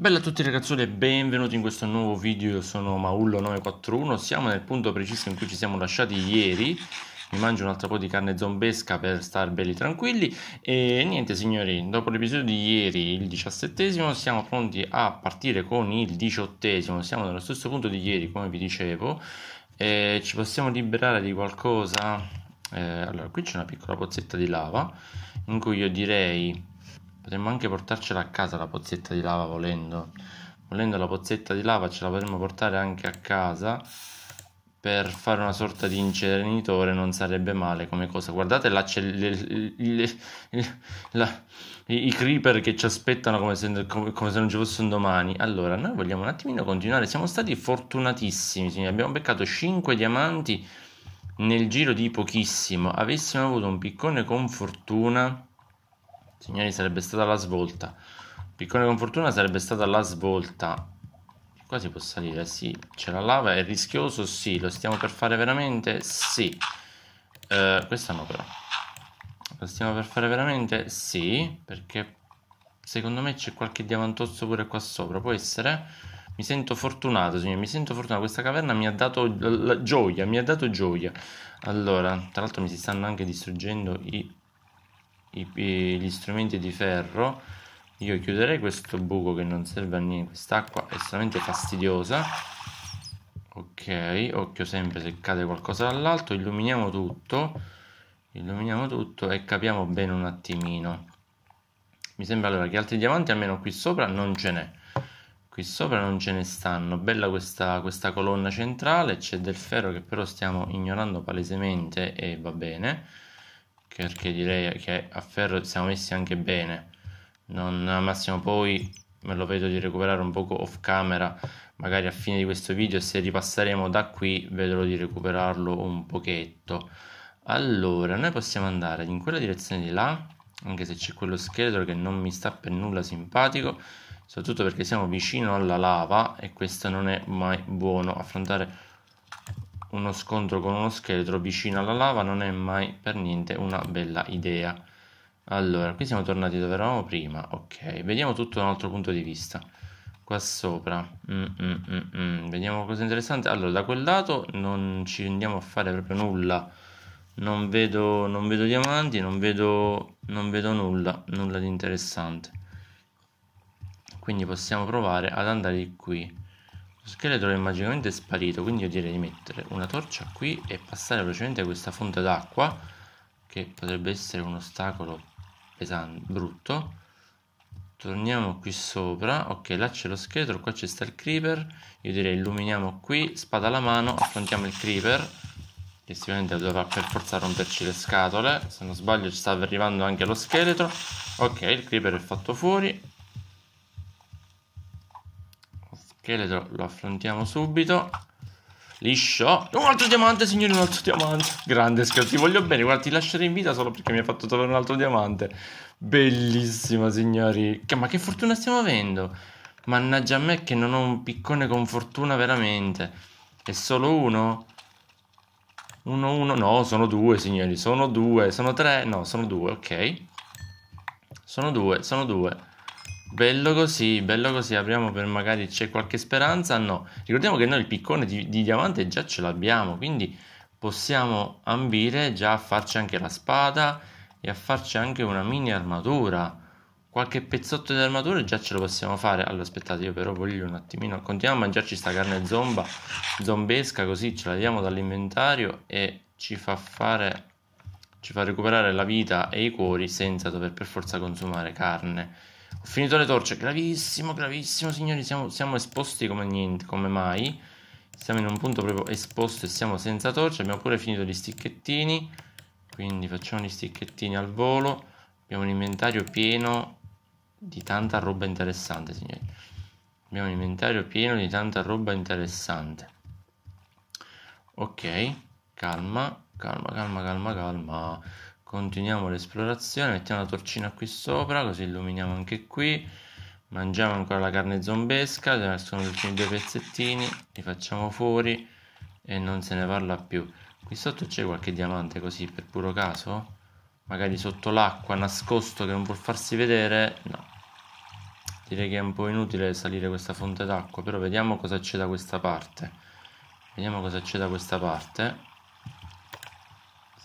Bella a tutti ragazzuoli e benvenuti in questo nuovo video, io sono Maullo941, siamo nel punto preciso in cui ci siamo lasciati ieri, mi mangio un altro po' di carne zombesca per star belli tranquilli e niente signori, dopo l'episodio di ieri, il diciassettesimo, siamo pronti a partire con il diciottesimo, siamo nello stesso punto di ieri come vi dicevo, e ci possiamo liberare di qualcosa? Eh, allora, qui c'è una piccola pozzetta di lava in cui io direi Potremmo anche portarcela a casa la pozzetta di lava volendo. Volendo la pozzetta di lava ce la potremmo portare anche a casa per fare una sorta di inceneritore non sarebbe male come cosa. Guardate là c'è i creeper che ci aspettano come se, come, come se, non ci fossero domani. Allora, noi vogliamo un attimino continuare. Siamo stati fortunatissimi, signori. abbiamo beccato 5 diamanti nel giro di pochissimo. Avessimo avuto un piccone con fortuna Signori, sarebbe stata la svolta. Piccone con fortuna sarebbe stata la svolta. Qua si può salire, sì. C'è la lava, è rischioso, sì. Lo stiamo per fare veramente, sì. Uh, questa no però. Lo stiamo per fare veramente, sì. Perché secondo me c'è qualche diamantozzo pure qua sopra. Può essere? Mi sento fortunato, signori, mi sento fortunato. Questa caverna mi ha dato gioia, mi ha dato gioia. Allora, tra l'altro mi si stanno anche distruggendo i i, gli strumenti di ferro io chiuderei questo buco che non serve a niente quest'acqua è estremamente fastidiosa ok occhio sempre se cade qualcosa dall'alto illuminiamo tutto illuminiamo tutto e capiamo bene un attimino mi sembra allora che altri diamanti almeno qui sopra non ce n'è qui sopra non ce ne stanno bella questa, questa colonna centrale c'è del ferro che però stiamo ignorando palesemente e va bene perché direi che a ferro siamo messi anche bene. Non, massimo poi me lo vedo di recuperare un poco off camera, magari a fine di questo video, se ripasseremo da qui vedrò di recuperarlo un pochetto. Allora, noi possiamo andare in quella direzione di là, anche se c'è quello scheletro che non mi sta per nulla simpatico, soprattutto perché siamo vicino alla lava e questo non è mai buono affrontare uno scontro con uno scheletro vicino alla lava non è mai per niente una bella idea. Allora, qui siamo tornati dove eravamo prima, ok, vediamo tutto da un altro punto di vista. Qua sopra, mm, mm, mm, mm. vediamo cosa interessante. Allora, da quel lato non ci andiamo a fare proprio nulla. Non vedo, non vedo diamanti, non vedo, non vedo nulla, nulla di interessante. Quindi possiamo provare ad andare di qui. Lo scheletro è magicamente sparito, quindi io direi di mettere una torcia qui e passare velocemente a questa fonte d'acqua, che potrebbe essere un ostacolo pesante, brutto. Torniamo qui sopra, ok là c'è lo scheletro, qua c'è sta il creeper, io direi illuminiamo qui, spada alla mano, affrontiamo il creeper, che sicuramente dovrà per forza romperci le scatole, se non sbaglio ci sta arrivando anche lo scheletro, ok il creeper è fatto fuori, scheletro lo affrontiamo subito. Liscio. Un altro diamante, signori un altro diamante. Grande scherzo, ti voglio bene. Guarda, ti lascerei in vita solo perché mi ha fatto trovare un altro diamante. bellissimo signori. Che, ma che fortuna stiamo avendo? Mannaggia a me che non ho un piccone con fortuna veramente. È solo uno? Uno, uno. No, sono due, signori. Sono due. Sono tre. No, sono due, ok. Sono due, sono due. Bello così, bello così, apriamo per magari c'è qualche speranza. No, ricordiamo che noi il piccone di, di diamante già ce l'abbiamo, quindi possiamo ambire già a farci anche la spada e a farci anche una mini armatura. Qualche pezzotto di armatura già ce lo possiamo fare. Allora aspettate, io però voglio un attimino, continuiamo a mangiarci sta carne zomba, zombesca, così ce la diamo dall'inventario e ci fa fare ci fa recuperare la vita e i cuori senza dover per forza consumare carne. Ho finito le torce, gravissimo, gravissimo signori, siamo, siamo esposti come niente, come mai. Siamo in un punto proprio esposto e siamo senza torce, abbiamo pure finito gli sticchettini, quindi facciamo gli sticchettini al volo. Abbiamo un inventario pieno di tanta roba interessante, signori. Abbiamo un inventario pieno di tanta roba interessante. Ok, calma, calma, calma, calma, calma continuiamo l'esplorazione mettiamo la torcina qui sopra così illuminiamo anche qui mangiamo ancora la carne zombesca ne sono gli ultimi due pezzettini li facciamo fuori e non se ne parla più qui sotto c'è qualche diamante così per puro caso magari sotto l'acqua nascosto che non può farsi vedere no direi che è un po' inutile salire questa fonte d'acqua però vediamo cosa c'è da questa parte vediamo cosa c'è da questa parte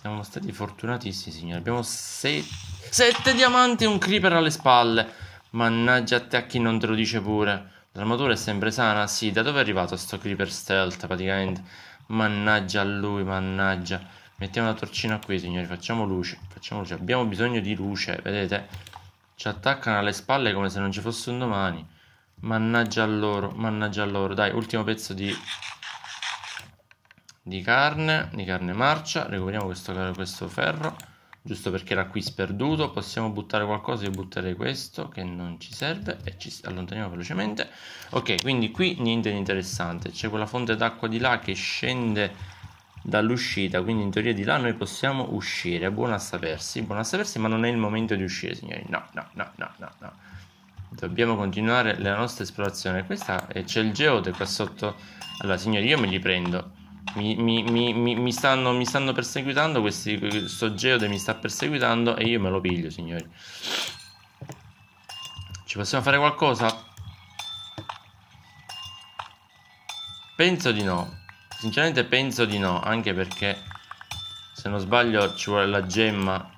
siamo stati fortunatissimi, signori. Abbiamo se- sette diamanti e un creeper alle spalle. Mannaggia a te a chi non te lo dice pure. L'armatura è sempre sana? Sì, da dove è arrivato sto creeper stealth praticamente? Mannaggia a lui, mannaggia. Mettiamo una torcina qui, signori. Facciamo luce. Facciamo luce. Abbiamo bisogno di luce, vedete? Ci attaccano alle spalle come se non ci fosse un domani. Mannaggia a loro, mannaggia a loro. Dai, ultimo pezzo di di carne, di carne marcia, recuperiamo questo, questo ferro, giusto perché era qui sperduto, possiamo buttare qualcosa, io butterei questo che non ci serve e ci allontaniamo velocemente. Ok, quindi qui niente di interessante, c'è quella fonte d'acqua di là che scende dall'uscita, quindi in teoria di là noi possiamo uscire, buona a sapersi, buona a sapersi, ma non è il momento di uscire signori, no, no, no, no, no, no. Dobbiamo continuare la nostra esplorazione, questa c'è il geode qua sotto, allora signori io me li prendo mi, mi, mi, mi stanno, stanno, perseguitando, questi, questo geode mi sta perseguitando e io me lo piglio, signori. Ci possiamo fare qualcosa? Penso di no. Sinceramente penso di no, anche perché se non sbaglio ci vuole la gemma,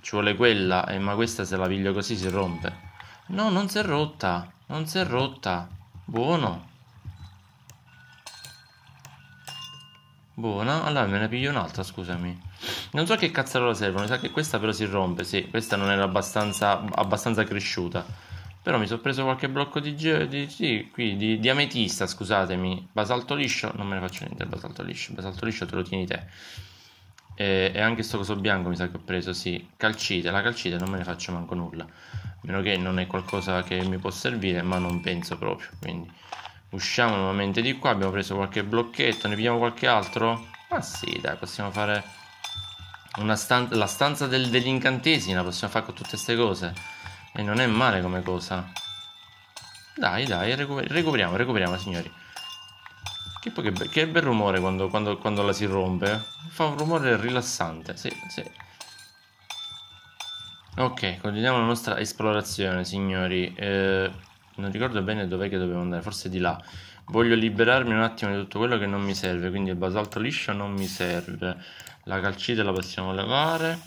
ci vuole quella, eh, ma questa se la piglio così si rompe. No, non si è rotta, non si è rotta. Buono. Buona, allora me ne piglio un'altra, scusami. Non so che cazzarola serve, mi sa che questa però si rompe, sì, questa non era abbastanza, abbastanza cresciuta. Però mi sono preso qualche blocco di, di, sì, qui, di, di, ametista, scusatemi. Basalto liscio, non me ne faccio niente basalto liscio, basalto liscio te lo tieni te. E, e anche sto coso bianco mi sa che ho preso, sì. Calcite, la calcite non me ne faccio manco nulla. A meno che non è qualcosa che mi può servire, ma non penso proprio, quindi... Usciamo nuovamente di qua, abbiamo preso qualche blocchetto, ne pigliamo qualche altro? Ma sì, dai, possiamo fare stan la stanza del degli la possiamo fare con tutte queste cose. E non è male come cosa. Dai, dai, recuper recuperiamo, recuperiamo, signori. Che, poi che, be che bel rumore quando, quando, quando, la si rompe. Fa un rumore rilassante, sì, sì. Ok, continuiamo la nostra esplorazione, signori. Eh... Non ricordo bene dov'è che dovevo andare, forse di là. Voglio liberarmi un attimo di tutto quello che non mi serve, quindi il basalto liscio non mi serve. La calcite la possiamo levare,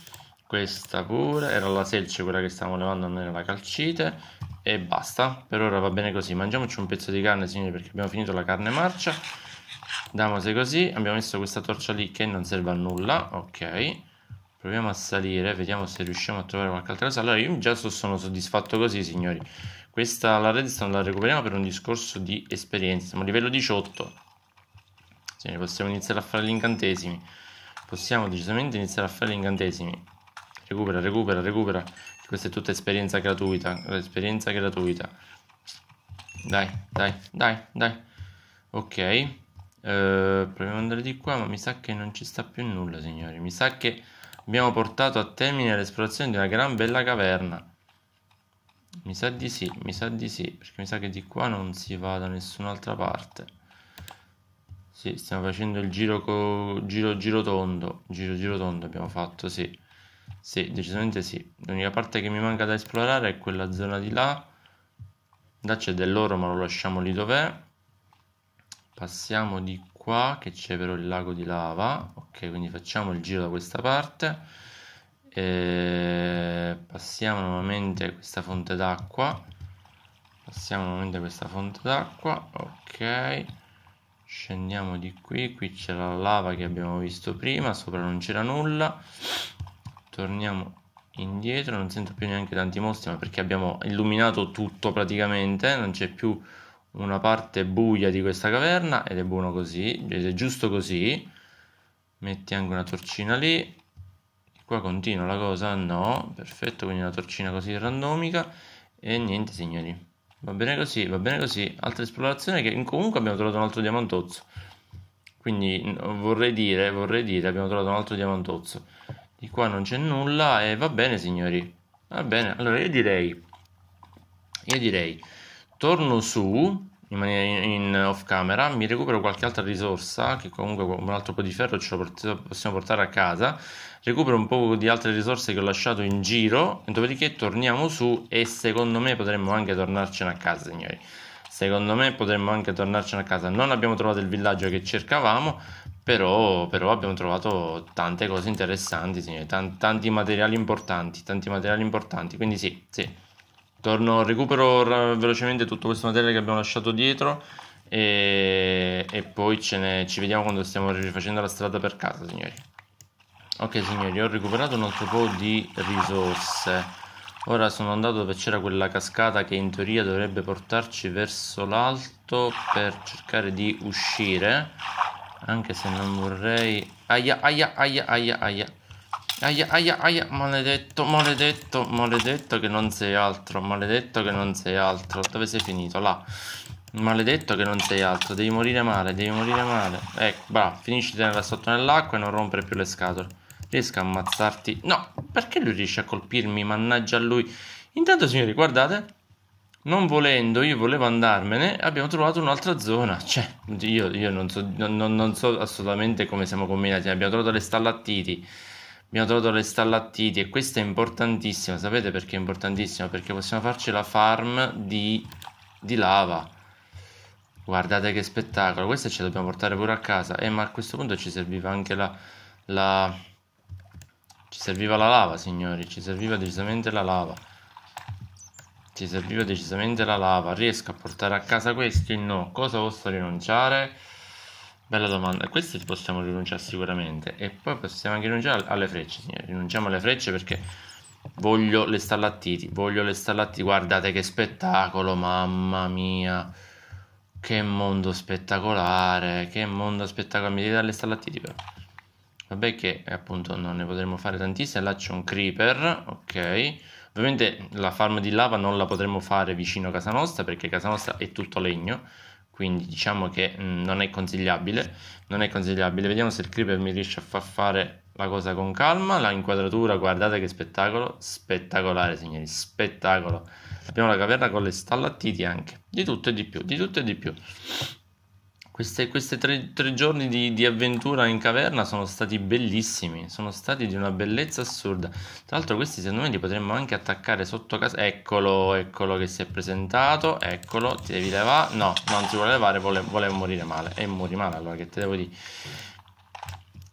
questa pure, era la selce quella che stavamo levando, non era la calcite. E basta, per ora va bene così. Mangiamoci un pezzo di carne, signori, perché abbiamo finito la carne marcia. Damose così, abbiamo messo questa torcia lì che non serve a nulla, ok. Proviamo a salire, vediamo se riusciamo a trovare qualche altra cosa. Allora, io già sono soddisfatto così, signori. Questa, la redstone la recuperiamo per un discorso di esperienza. Siamo a livello 18. Signori, possiamo iniziare a fare gli incantesimi. Possiamo decisamente iniziare a fare gli incantesimi. Recupera, recupera, recupera. Questa è tutta esperienza gratuita. Esperienza gratuita. Dai, dai, dai, dai. Ok. Uh, proviamo ad andare di qua, ma mi sa che non ci sta più nulla, signori. Mi sa che Abbiamo portato a termine l'esplorazione di una gran bella caverna. Mi sa di sì, mi sa di sì, perché mi sa che di qua non si va da nessun'altra parte. Sì, stiamo facendo il giro, giro, giro tondo. Giro, giro tondo abbiamo fatto, sì. Sì, decisamente sì. L'unica parte che mi manca da esplorare è quella zona di là. Là c'è dell'oro, ma lo lasciamo lì dov'è. Passiamo di qua qua che c'è però il lago di lava ok quindi facciamo il giro da questa parte e passiamo nuovamente questa fonte d'acqua passiamo nuovamente questa fonte d'acqua ok scendiamo di qui qui c'è la lava che abbiamo visto prima sopra non c'era nulla torniamo indietro non sento più neanche tanti mostri ma perché abbiamo illuminato tutto praticamente non c'è più una parte buia di questa caverna ed è buono così, ed è giusto così. Metti anche una torcina lì. Qua continua la cosa? No, perfetto, quindi una torcina così randomica e niente signori. Va bene così, va bene così. Altra esplorazione che comunque abbiamo trovato un altro diamantozzo. Quindi vorrei dire, vorrei dire, abbiamo trovato un altro diamantozzo. Di qua non c'è nulla e va bene signori. Va bene, allora io direi, io direi torno su in maniera in off camera, mi recupero qualche altra risorsa, che comunque un altro po' di ferro ce lo possiamo portare a casa, recupero un po' di altre risorse che ho lasciato in giro, dopodiché torniamo su e secondo me potremmo anche tornarcene a casa, signori. Secondo me potremmo anche tornarcene a casa. Non abbiamo trovato il villaggio che cercavamo, però, però abbiamo trovato tante cose interessanti, signori, tanti, tanti materiali importanti, tanti materiali importanti, quindi sì, sì torno, recupero ra- velocemente tutto questo materiale che abbiamo lasciato dietro e, e poi ne, ci vediamo quando stiamo rifacendo la strada per casa signori ok signori ho recuperato un altro po' di risorse ora sono andato dove c'era quella cascata che in teoria dovrebbe portarci verso l'alto per cercare di uscire anche se non vorrei aia aia aia aia aia Aia, aia, aia, maledetto, maledetto, maledetto che non sei altro, maledetto che non sei altro. Dove sei finito? Là. Maledetto che non sei altro, devi morire male, devi morire male. Ecco, bravo, finisci nella sotto nell'acqua e non rompere più le scatole. Riesco a ammazzarti. No, perché lui riesce a colpirmi? Mannaggia a lui. Intanto, signori, guardate. Non volendo, io volevo andarmene, abbiamo trovato un'altra zona. Cioè, io, io non, so, non, non so assolutamente come siamo combinati. Abbiamo trovato le stallattiti abbiamo trovato le stallattiti e questa è importantissima, sapete perché è importantissima? Perché possiamo farci la farm di, di lava. Guardate che spettacolo, questa ce la dobbiamo portare pure a casa. Eh, ma a questo punto ci serviva anche la, la... Ci serviva la lava, signori, ci serviva decisamente la lava. Ci serviva decisamente la lava. Riesco a portare a casa questi? No. Cosa posso rinunciare? Bella domanda, queste possiamo rinunciare sicuramente e poi possiamo anche rinunciare alle frecce, signori. rinunciamo alle frecce perché voglio le stallattiti, voglio le stallattiti, guardate che spettacolo, mamma mia, che mondo spettacolare, che mondo spettacolare, mi devi dare le stallattiti però. Vabbè che appunto non ne potremo fare tantissime, là c'è un creeper, ok. Ovviamente la farm di lava non la potremo fare vicino a casa nostra perché casa nostra è tutto legno quindi diciamo che mm, non è consigliabile non è consigliabile vediamo se il creeper mi riesce a far fare la cosa con calma la inquadratura guardate che spettacolo spettacolare signori spettacolo abbiamo la caverna con le stallattiti anche di tutto e di più di tutto e di più questi tre, tre, giorni di, di, avventura in caverna sono stati bellissimi, sono stati di una bellezza assurda. Tra l'altro questi secondo me li potremmo anche attaccare sotto casa. Eccolo, eccolo che si è presentato, eccolo, ti devi levare. No, non ti vuole levare, vuole, vuole morire male. E muori male allora, che te devo dire?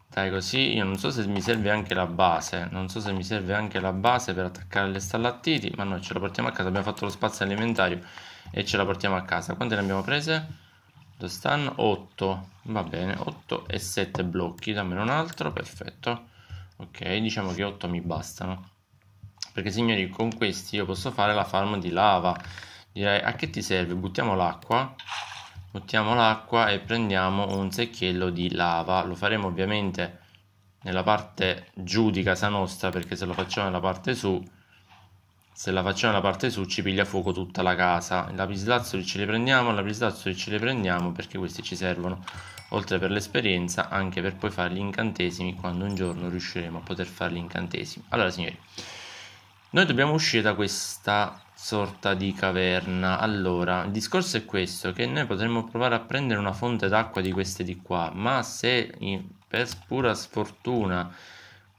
Dai così, io non so se mi serve anche la base, non so se mi serve anche la base per attaccare le stallattiti, ma noi ce la portiamo a casa, abbiamo fatto lo spazio alimentario e ce la portiamo a casa. Quante ne abbiamo prese? stanno 8 va bene 8 e 7 blocchi dammene un altro perfetto ok diciamo che 8 mi bastano perché signori con questi io posso fare la farm di lava direi a che ti serve buttiamo l'acqua buttiamo l'acqua e prendiamo un secchiello di lava lo faremo ovviamente nella parte giù di casa nostra perché se lo facciamo nella parte su se la facciamo la parte su ci piglia fuoco tutta la casa i lapislazzoli ce li prendiamo i lapislazzoli ce li prendiamo perché questi ci servono oltre per l'esperienza anche per poi fare gli incantesimi quando un giorno riusciremo a poter fare gli incantesimi allora signori noi dobbiamo uscire da questa sorta di caverna allora il discorso è questo che noi potremmo provare a prendere una fonte d'acqua di queste di qua ma se per pura sfortuna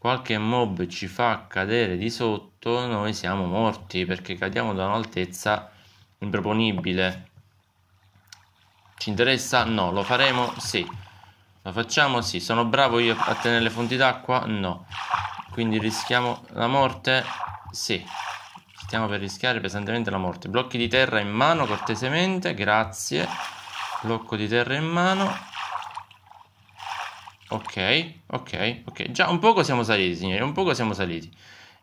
qualche mob ci fa cadere di sotto, noi siamo morti perché cadiamo da un'altezza improponibile. Ci interessa? No. Lo faremo? Sì. Lo facciamo? Sì. Sono bravo io a tenere le fonti d'acqua? No. Quindi rischiamo la morte? Sì. Stiamo per rischiare pesantemente la morte. Blocchi di terra in mano cortesemente, grazie. Blocco di terra in mano. Ok, ok, ok. Già un poco siamo saliti, signori, un poco siamo saliti.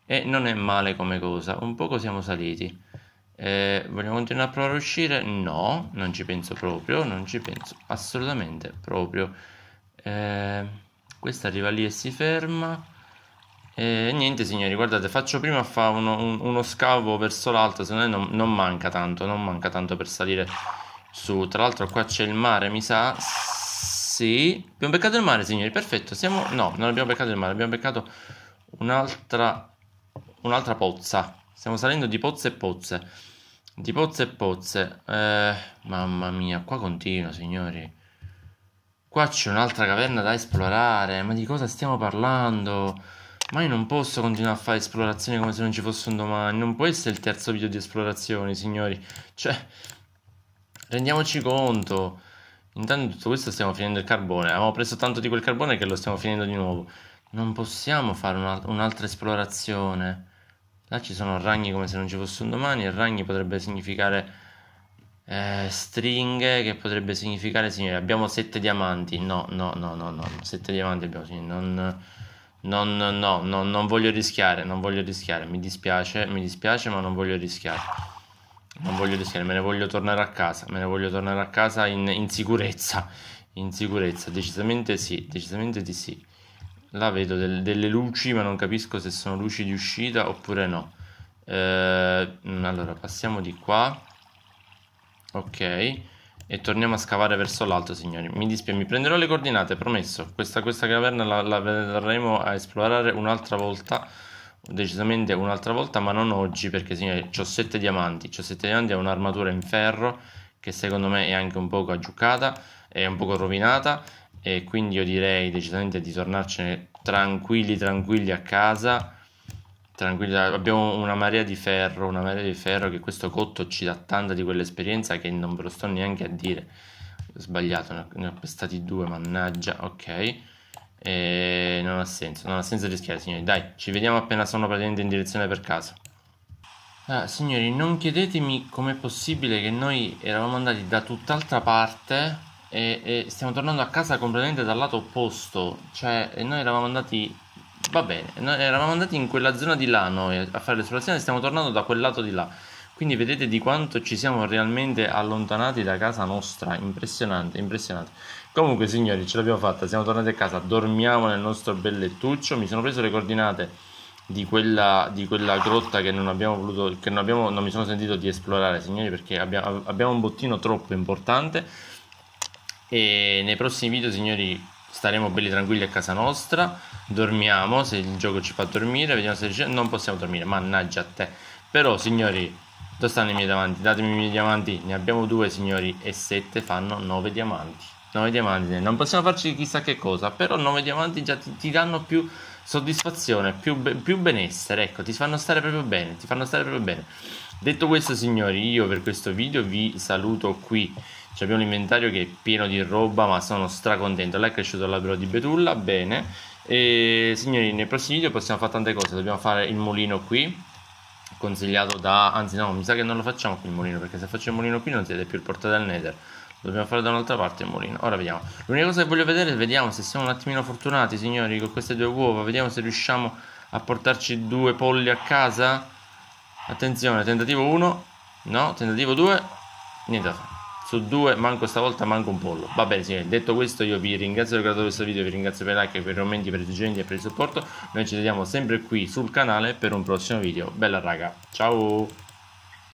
E non è male come cosa, un poco siamo saliti. Eh, vogliamo continuare a provare a uscire? No, non ci penso proprio, non ci penso assolutamente proprio. Eh, questa arriva lì e si ferma. E niente signori, guardate, faccio prima a fare uno, un, uno, scavo verso l'alto, se no non, non manca tanto, non manca tanto per salire su. Tra l'altro qua c'è il mare, mi sa... Sì, abbiamo beccato il mare, signori, perfetto. Siamo... No, non abbiamo beccato il mare, abbiamo beccato un'altra... un'altra pozza. Stiamo salendo di pozze e pozze. Di pozze e pozze. Eh, mamma mia, qua continua, signori. Qua c'è un'altra caverna da esplorare. Ma di cosa stiamo parlando? Ma io non posso continuare a fare esplorazioni come se non ci fosse un domani. Non può essere il terzo video di esplorazioni, signori. Cioè, rendiamoci conto. Intanto tutto questo stiamo finendo il carbone. Abbiamo preso tanto di quel carbone che lo stiamo finendo di nuovo. Non possiamo fare un'altra esplorazione. Là ci sono ragni come se non ci fossero domani. E ragni potrebbe significare eh, stringhe, che potrebbe significare signori. Abbiamo sette diamanti. No, no, no, no, no. Sette diamanti abbiamo. Signori. Non, non, no, no, non voglio rischiare. Non voglio rischiare. Mi dispiace, mi dispiace, ma non voglio rischiare non voglio rischiare, me ne voglio tornare a casa, me ne voglio tornare a casa in, in sicurezza, in sicurezza, decisamente sì, decisamente di sì. Là vedo del, delle luci, ma non capisco se sono luci di uscita oppure no. Eh, allora, passiamo di qua. Ok. E torniamo a scavare verso l'alto, signori. Mi dispiace, mi prenderò le coordinate, promesso. Questa, questa caverna la, la, verremo a esplorare un'altra volta decisamente un'altra volta, ma non oggi perché signori, ho 7 diamanti, ho 7 diamanti, è un'armatura in ferro che secondo me è anche un poco aggiuccata, è un poco rovinata e quindi io direi decisamente di tornarcene tranquilli tranquilli a casa. Tranquilli, abbiamo una marea di ferro, una marea di ferro che questo cotto ci dà tanta di quell'esperienza che non ve lo sto neanche a dire. Sbagliato, ne ho pestati due, mannaggia, ok. E non ha senso, non ha senso rischiare, signori. Dai, ci vediamo appena sono praticamente in direzione per casa. Ah, signori, non chiedetemi com'è possibile che noi eravamo andati da tutt'altra parte e, e, stiamo tornando a casa completamente dal lato opposto. Cioè, noi eravamo andati... Va bene, noi eravamo andati in quella zona di là noi a fare l'esplorazione e stiamo tornando da quel lato di là. Quindi vedete di quanto ci siamo realmente allontanati da casa nostra. Impressionante, impressionante. Comunque, signori, ce l'abbiamo fatta. Siamo tornati a casa, dormiamo nel nostro bel lettuccio. Mi sono preso le coordinate di quella, di quella grotta che non abbiamo voluto, che non, abbiamo, non mi sono sentito di esplorare, signori, perché abbiamo, abbiamo un bottino troppo importante. E nei prossimi video, signori, staremo belli tranquilli a casa nostra. Dormiamo se il gioco ci fa dormire. Vediamo se riusciamo. Non possiamo dormire, mannaggia a te. Però, signori, dove stanno i miei diamanti? Datemi i miei diamanti. Ne abbiamo due, signori, e sette fanno nove diamanti. 9 diamanti, non possiamo farci chissà che cosa, però 9 diamanti già ti, ti danno più soddisfazione, più, più, benessere, ecco, ti fanno stare proprio bene, ti fanno stare proprio bene. Detto questo signori, io per questo video vi saluto qui, C'è abbiamo inventario che è pieno di roba ma sono stracontento, là è cresciuto l'albero di Betulla, bene, e signori nei prossimi video possiamo fare tante cose, dobbiamo fare il mulino qui, consigliato da, anzi no, mi sa che non lo facciamo qui il mulino, perché se faccio il mulino qui non siete più il portatile del nether, Dobbiamo fare da un'altra parte il mulino. Ora vediamo. L'unica cosa che voglio vedere è vediamo se siamo un attimino fortunati, signori, con queste due uova. Vediamo se riusciamo a portarci due polli a casa. Attenzione, tentativo 1. No, tentativo 2. Niente da fare. Su due, manco stavolta, manco un pollo. Va bene, signori. Detto questo, io vi ringrazio per aver guardato questo video. Vi ringrazio per i like, per i commenti, per i suggerimenti e per il supporto. Noi ci vediamo sempre qui sul canale per un prossimo video. Bella raga. Ciao!